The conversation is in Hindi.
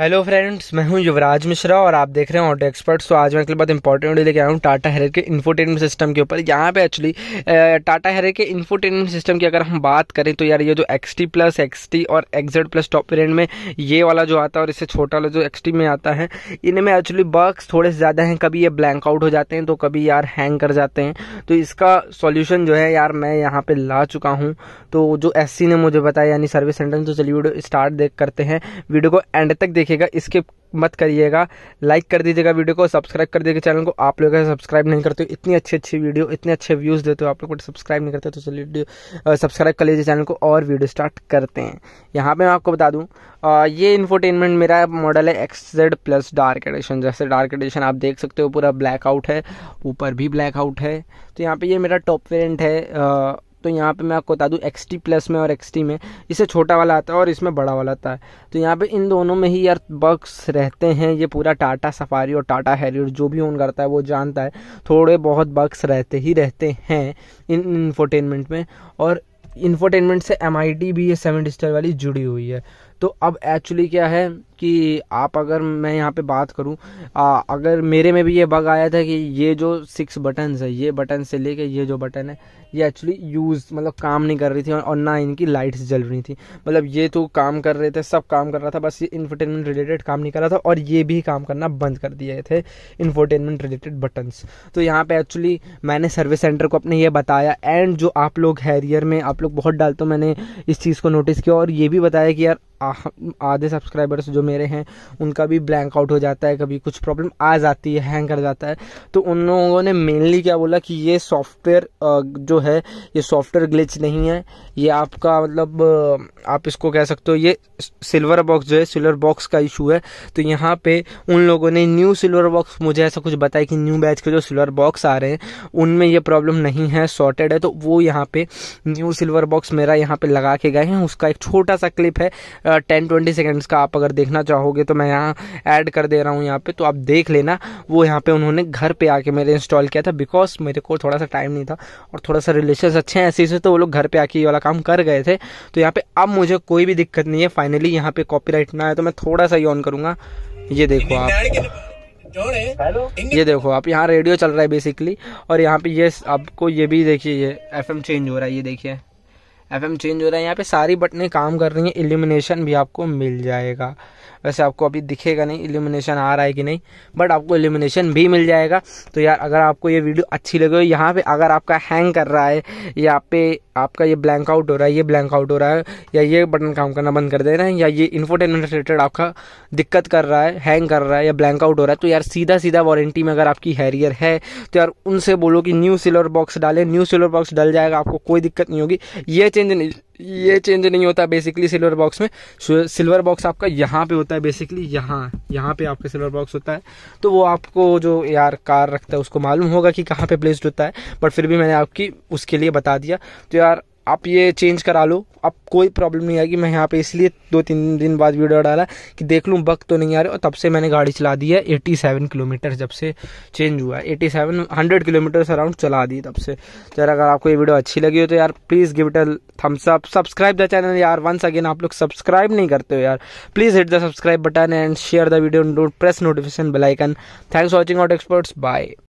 हेलो फ्रेंड्स मैं हूं युवराज मिश्रा और आप देख रहे हैं ऑटो एक्सपर्ट्स तो आज मैं एक बहुत इंपॉर्टेंट वीडियो लेके आया हूं टाटा हेरे के इन्फोटेनमेंट सिस्टम के ऊपर यहाँ पे एक्चुअली टाटा हेरे के इन्फोटेनमेंट सिस्टम की अगर हम बात करें तो यार ये जो X T plus X T और एक्जेड प्लस टॉप वेरियंट में ये वाला जो आता है और इससे छोटा वाला जो एक्स टी में आता है इनमें एक्चुअली बर्ग्स थोड़े से ज़्यादा हैं कभी ये ब्लैंक आउट हो जाते हैं तो कभी यार हैंग कर जाते हैं तो इसका सोल्यूशन जो है यार मैं यहाँ पर ला चुका हूँ तो जो एस सी ने मुझे बताया यानी सर्विस सेंटर तो चलिए वीडियो स्टार्ट देख करते हैं वीडियो को एंड तक देख देखिएगा इसके मत करिएगा लाइक कर दीजिएगा वीडियो को सब्सक्राइब कर दीजिएगा चैनल को आप लोग सब्सक्राइब नहीं करते हो इतनी अच्छी अच्छी वीडियो इतने अच्छे व्यूज़ देते हो आप लोग सब्सक्राइब नहीं करते तो चलिए सब्सक्राइब कर लीजिए चैनल को और वीडियो स्टार्ट करते हैं यहाँ पे मैं आपको बता दूँ ये इन्फोटेनमेंट मेरा मॉडल है X Z plus dark edition जैसे डार्क एडिशन आप देख सकते हो पूरा ब्लैक आउट है ऊपर भी ब्लैक आउट है तो यहाँ पर ये मेरा टॉप वेरियंट है तो यहाँ पे मैं आपको बता दूँ एक्स प्लस में और एक्स में इसे छोटा वाला आता है और इसमें बड़ा वाला आता है तो यहाँ पे इन दोनों में ही यार बक्स रहते हैं ये पूरा टाटा सफारी और टाटा हैरियर जो भी ओन करता है वो जानता है थोड़े बहुत बक्स रहते ही रहते हैं इन इन्फोटेनमेंट में और इन्फोटेनमेंट से एम भी ये सेवन डिस्टर वाली जुड़ी हुई है तो अब एक्चुअली क्या है कि आप अगर मैं यहाँ पे बात करूँ अगर मेरे में भी ये बग आया था कि ये जो सिक्स बटन्स है ये बटन से लेके ये जो बटन है ये एक्चुअली यूज़ मतलब काम नहीं कर रही थी और ना इनकी लाइट्स जल रही थी मतलब ये तो काम कर रहे थे सब काम कर रहा था बस ये इन्फोटेनमेंट रिलेटेड काम नहीं कर रहा था और ये भी काम करना बंद कर दिए थे इन्फोटेनमेंट रिलेटेड बटन्स तो यहाँ पे एक्चुअली मैंने सर्विस सेंटर को अपने ये बताया एंड जो आप लोग हैरियर में आप लोग बहुत डालते हो मैंने इस चीज़ को नोटिस किया और ये भी बताया कि यार आधे सब्सक्राइबर्स जो मेरे हैं उनका भी ब्लैंक आउट हो जाता है कभी कुछ प्रॉब्लम आ जाती है हैंग कर जाता है तो उन लोगों ने मेनली क्या बोला कि ये सॉफ्टवेयर जो है ये सॉफ्टवेयर ग्लिच नहीं है ये आपका मतलब आप इसको कह सकते हो ये सिल्वर बॉक्स जो है सिल्वर बॉक्स का इशू है तो यहाँ पे उन लोगों ने न्यू सिल्वर बॉक्स मुझे ऐसा कुछ बताया कि न्यू बैच के जो सिल्वर बॉक्स आ रहे हैं उनमें ये प्रॉब्लम नहीं है सॉर्टेड है तो वो यहाँ पे न्यू सिल्वर बॉक्स मेरा यहाँ पे लगा के गए हैं उसका एक छोटा सा क्लिप है टेन ट्वेंटी सेकेंड्स का आप अगर देखना चाहोगे तो मैं यहाँ ऐड कर दे रहा हूँ यहाँ पे तो आप देख लेना वो यहाँ पे उन्होंने घर पे आके मेरे इंस्टॉल किया था बिकॉज मेरे को थोड़ा सा टाइम नहीं था और थोड़ा सा रिलेशन अच्छे हैं ऐसे से तो वो लोग घर पे आके ये वाला काम कर गए थे तो यहाँ पे अब मुझे कोई भी दिक्कत नहीं है फाइनली यहाँ पे राइट ना है तो मैं थोड़ा सा ही ऑन करूंगा ये देखो आप ये देखो आप यहाँ रेडियो चल रहा है बेसिकली और यहाँ पे ये आपको ये भी देखिए ये एफएम चेंज हो रहा है ये देखिए एफ एम चेंज हो रहा है यहाँ पे सारी बटने काम कर रही हैं इल्यूमिनेशन भी आपको मिल जाएगा वैसे आपको अभी दिखेगा नहीं इल्यूमिनेशन आ रहा है कि नहीं बट आपको इल्यूमिनेशन भी मिल जाएगा तो यार अगर आपको ये वीडियो अच्छी लगे यहाँ पे अगर आपका हैंग कर रहा है यहाँ पे आपका ये ब्लैंक आउट हो रहा है ये ब्लैंक आउट हो रहा है या ये बटन काम करना बंद कर दे रहे हैं या ये इन्फोटेनमेंट रिलेटेड आपका दिक्कत कर रहा है हैंग कर रहा है या ब्लैंक आउट हो रहा है तो यार सीधा सीधा वारंटी में अगर आपकी हैरियर है तो यार उनसे बोलो कि न्यू सिल्वर बॉक्स डालें न्यू सिल्वर बॉक्स डल जाएगा आपको कोई दिक्कत नहीं होगी ये चेंज नहीं ये चेंज नहीं होता बेसिकली सिल्वर बॉक्स में सिल्वर बॉक्स आपका यहाँ पे होता है बेसिकली यहाँ यहाँ पे आपका सिल्वर बॉक्स होता है तो वो आपको जो यार कार रखता है उसको मालूम होगा कि कहाँ पे प्लेस्ड होता है बट फिर भी मैंने आपकी उसके लिए बता दिया तो यार आप ये चेंज करा लो अब कोई प्रॉब्लम नहीं आएगी मैं यहाँ पे इसलिए दो तीन दिन बाद वीडियो डाला कि देख लूँ वक्त तो नहीं आ रहा और तब से मैंने गाड़ी चला दी है 87 किलोमीटर जब से चेंज हुआ है 87 हंड्रेड किलोमीटर अराउंड चला दी तब से तो यार अगर आपको ये वीडियो अच्छी लगी हो तो यार please give it a thumbs up subscribe the channel यार वंस अगेन आप लोग सब्सक्राइब नहीं करते हो यार please hit the subscribe button and share the video press notification bell icon thanks watching out experts bye